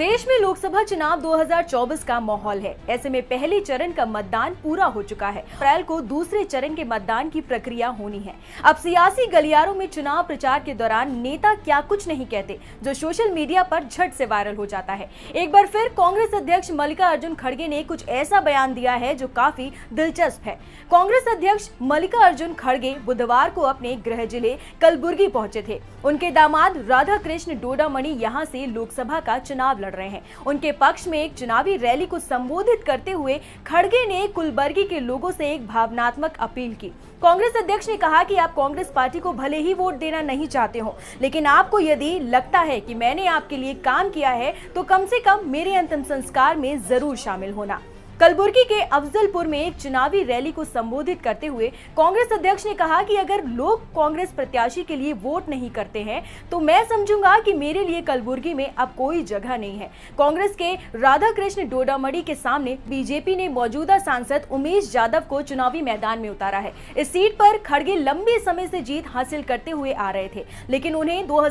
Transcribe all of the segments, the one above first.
देश में लोकसभा चुनाव 2024 का माहौल है ऐसे में पहले चरण का मतदान पूरा हो चुका है अप्रैल को दूसरे चरण के मतदान की प्रक्रिया होनी है अब सियासी गलियारों में चुनाव प्रचार के दौरान नेता क्या कुछ नहीं कहते जो सोशल मीडिया पर झट से वायरल हो जाता है एक बार फिर कांग्रेस अध्यक्ष मल्लिकार्जुन खड़गे ने कुछ ऐसा बयान दिया है जो काफी दिलचस्प है कांग्रेस अध्यक्ष मल्लिकार्जुन खड़गे बुधवार को अपने गृह जिले कलबुर्गी पहुंचे थे उनके दामाद राधा कृष्ण डोडामणि यहाँ से लोकसभा का चुनाव लड़ लड़ रहे हैं उनके पक्ष में एक चुनावी रैली को संबोधित करते हुए खड़गे ने कुलबर्गी के लोगों से एक भावनात्मक अपील की कांग्रेस अध्यक्ष ने कहा कि आप कांग्रेस पार्टी को भले ही वोट देना नहीं चाहते हो लेकिन आपको यदि लगता है कि मैंने आपके लिए काम किया है तो कम से कम मेरे अंतिम संस्कार में जरूर शामिल होना कलबुर्गी के अफजलपुर में एक चुनावी रैली को संबोधित करते हुए कांग्रेस अध्यक्ष ने कहा कि अगर लोग कांग्रेस प्रत्याशी के लिए वोट नहीं करते हैं तो मैं समझूंगा कि मेरे लिए कलबुर्गी में अब कोई जगह नहीं है कांग्रेस के राधा कृष्ण डोडामी के सामने बीजेपी ने मौजूदा सांसद उमेश यादव को चुनावी मैदान में उतारा है इस सीट पर खड़गे लंबे समय से जीत हासिल करते हुए आ रहे थे लेकिन उन्हें दो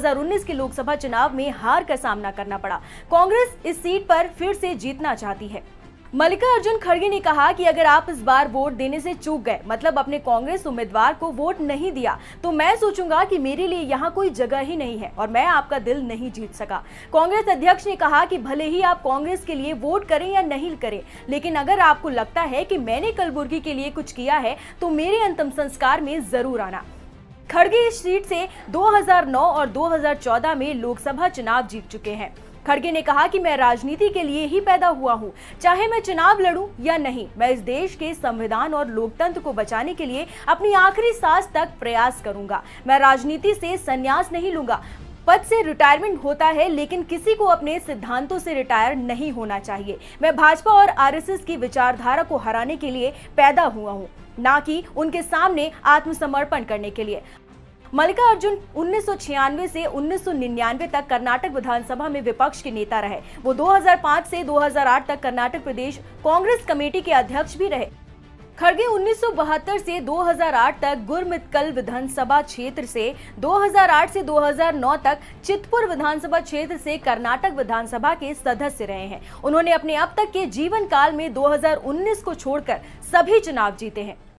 के लोकसभा चुनाव में हार का सामना करना पड़ा कांग्रेस इस सीट पर फिर से जीतना चाहती है मल्लिका अर्जुन खड़गे ने कहा कि अगर आप इस बार वोट देने से चूक गए मतलब अपने कांग्रेस उम्मीदवार को वोट नहीं दिया तो मैं सोचूंगा कि मेरे लिए यहाँ कोई जगह ही नहीं है और मैं आपका दिल नहीं जीत सका कांग्रेस अध्यक्ष ने कहा कि भले ही आप कांग्रेस के लिए वोट करें या नहीं करें लेकिन अगर आपको लगता है की मैंने कलबुर्गी के लिए कुछ किया है तो मेरे अंतिम संस्कार में जरूर आना खड़गे इस सीट से 2009 और 2014 में लोकसभा चुनाव जीत चुके हैं खड़गे ने कहा कि मैं राजनीति के लिए ही पैदा हुआ हूँ चाहे मैं चुनाव लड़ू या नहीं मैं इस देश के संविधान और लोकतंत्र को बचाने के लिए अपनी आखिरी सांस तक प्रयास करूंगा मैं राजनीति से संन्यास नहीं लूंगा पद से रिटायरमेंट होता है लेकिन किसी को अपने सिद्धांतों से रिटायर नहीं होना चाहिए मैं भाजपा और आरएसएस की विचारधारा को हराने के लिए पैदा हुआ हूँ ना कि उनके सामने आत्मसमर्पण करने के लिए मल्लिका अर्जुन 1996 से 1999 तक कर्नाटक विधानसभा में विपक्ष के नेता रहे वो 2005 से 2008 तक कर्नाटक प्रदेश कांग्रेस कमेटी के अध्यक्ष भी रहे खड़गे उन्नीस से 2008 तक गुरमितकल विधानसभा क्षेत्र से 2008 से 2009 तक चितपुर विधानसभा क्षेत्र से कर्नाटक विधानसभा के सदस्य रहे हैं उन्होंने अपने अब तक के जीवन काल में 2019 को छोड़कर सभी चुनाव जीते हैं